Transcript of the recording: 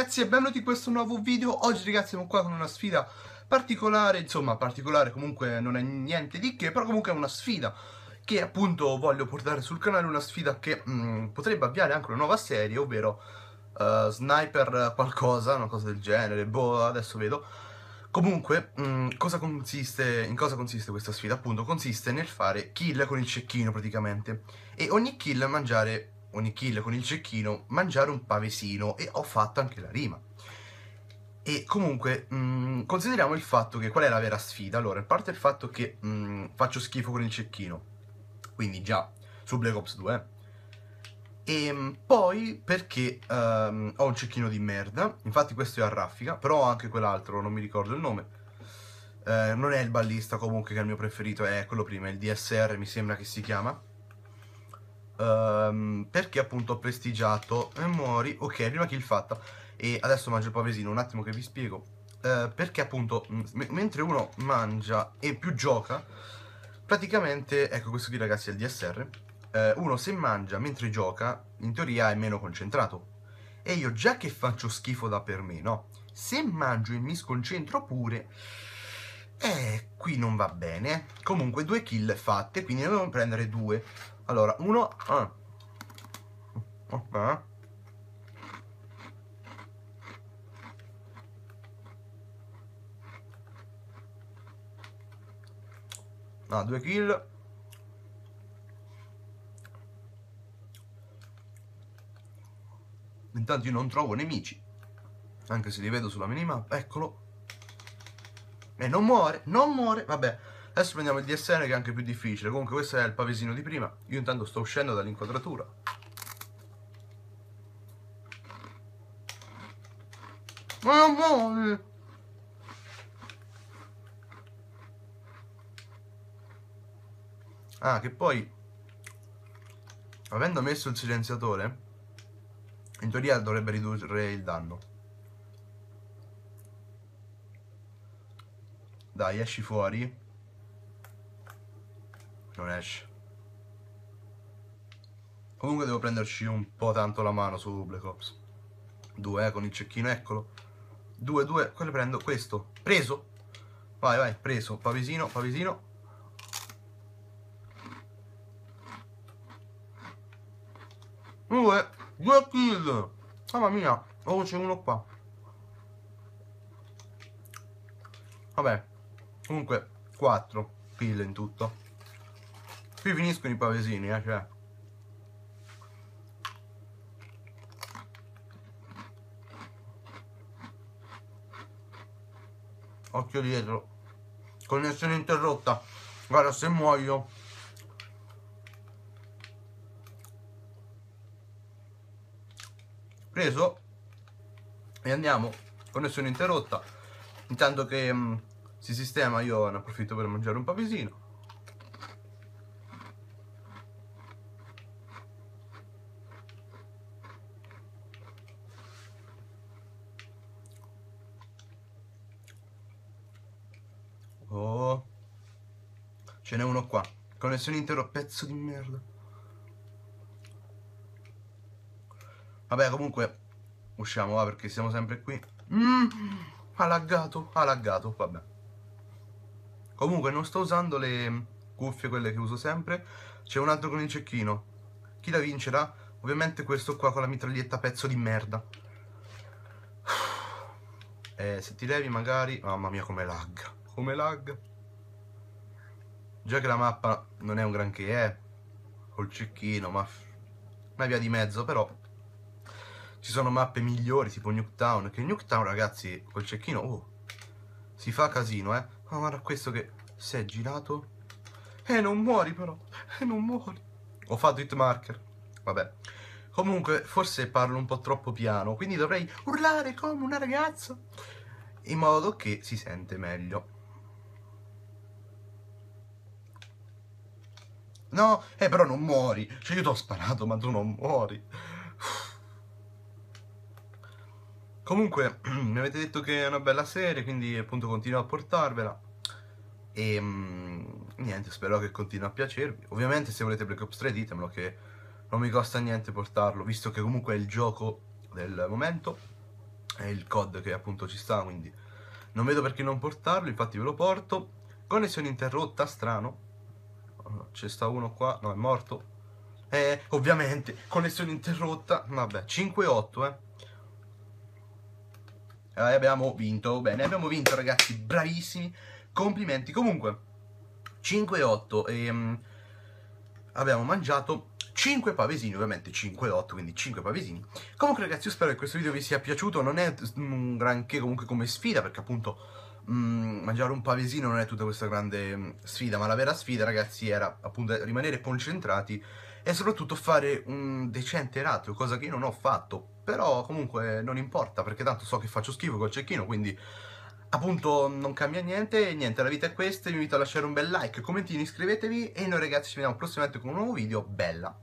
ragazzi e benvenuti in questo nuovo video Oggi ragazzi siamo qua con una sfida particolare Insomma particolare comunque non è niente di che Però comunque è una sfida che appunto voglio portare sul canale Una sfida che mh, mm, potrebbe avviare anche una nuova serie Ovvero uh, Sniper qualcosa, una cosa del genere Boh adesso vedo Comunque, mh, mm, cosa consiste, in cosa consiste questa sfida? Appunto, consiste nel fare kill con il cecchino praticamente E ogni kill mangiare ogni kill con il cecchino, mangiare un pavesino e ho fatto anche la rima. E comunque mh, mm, consideriamo il fatto che qual è la vera sfida? Allora, a parte il fatto che mh, mm, faccio schifo con il cecchino, quindi già su Black Ops 2, e mh, poi perché um, ho un cecchino di merda, infatti questo è a raffica, però ho anche quell'altro, non mi ricordo il nome, eh, non è il ballista comunque che è il mio preferito, è quello prima, il DSR mi sembra che si chiama, um, perché appunto ho prestigiato e muori, ok, prima kill fatta e adesso mangio il pavesino, un attimo che vi spiego uh, perché appunto mm, mentre uno mangia e più gioca praticamente, ecco questo qui ragazzi è il DSR uh, eh, uno se mangia mentre gioca in teoria è meno concentrato e io già che faccio schifo da per me, no? Se mangio e mi sconcentro pure, eh, qui non va bene. Comunque due kill fatte, quindi ne dobbiamo prendere due. Allora, uno... Ah. Ok. Ah, due kill. Intanto io non trovo nemici. Anche se li vedo sulla minima. Eccolo. E non muore, non muore. Vabbè. Adesso prendiamo il DSR che è anche più difficile. Comunque questo è il pavesino di prima. Io intanto sto uscendo dall'inquadratura. Ma non muovi! Ah, che poi... Avendo messo il silenziatore, in teoria dovrebbe ridurre il danno. Dai, esci fuori. Dr. Ash. Comunque devo prenderci un po' tanto la mano su Black Ops. 2 eh, con il cecchino, eccolo. 2, 2, quello prendo, questo. Preso. Vai, vai, preso. Pavesino, pavesino. Due, due kill. Mamma mia. Oh, c'è uno qua. Vabbè. Comunque, 4 kill in tutto qui finiscono i pavesini eh, cioè. occhio dietro connessione interrotta guarda se muoio preso e andiamo connessione interrotta intanto che mh, mm, si sistema io ne approfitto per mangiare un pavesino Oh. Ce n'è uno qua. Connessione intero pezzo di merda. Vabbè, comunque usciamo, va, perché siamo sempre qui. Mm, ha laggato, ha laggato, vabbè. Comunque non sto usando le cuffie, quelle che uso sempre. C'è un altro con il cecchino. Chi la vincerà? Ovviamente questo qua con la mitraglietta pezzo di merda. Eh, se ti levi magari... Mamma mia come lagga come lag già che la mappa non è un granché eh, col cecchino ma una via di mezzo però ci sono mappe migliori tipo Nuketown che Nuketown ragazzi col cecchino oh, si fa casino eh ma guarda questo che si è girato e eh, non muori però e eh, non muori ho fatto hit marker vabbè comunque forse parlo un po' troppo piano quindi dovrei urlare come una ragazza in modo che si sente meglio No? Eh, però non muori. Cioè, io ti ho sparato, ma tu non muori. Comunque, mi avete detto che è una bella serie, quindi appunto continuo a portarvela. E ehm, mh, niente, spero che continui a piacervi. Ovviamente se volete Black Ops 3 ditemelo che non mi costa niente portarlo, visto che comunque è il gioco del momento, è il COD che appunto ci sta, quindi non vedo perché non portarlo, infatti ve lo porto. Connessione interrotta, strano, c'è sta uno qua, no è morto. Eh, ovviamente, connessione interrotta. Vabbè, 5-8, eh. E abbiamo vinto, bene, abbiamo vinto ragazzi, bravissimi, complimenti. Comunque, 5-8 e um, abbiamo mangiato 5 pavesini, ovviamente 5-8, quindi 5 pavesini. Comunque ragazzi, io spero che questo video vi sia piaciuto, non è un granché comunque come sfida, perché appunto mh, mm, mangiare un pavesino non è tutta questa grande mm, sfida, ma la vera sfida, ragazzi, era appunto rimanere concentrati e soprattutto fare un decente ratio, cosa che io non ho fatto. Però comunque non importa, perché tanto so che faccio schifo col cecchino, quindi appunto non cambia niente, niente, la vita è questa, vi invito a lasciare un bel like, commentini, iscrivetevi e noi ragazzi ci vediamo prossimamente con un nuovo video, bella!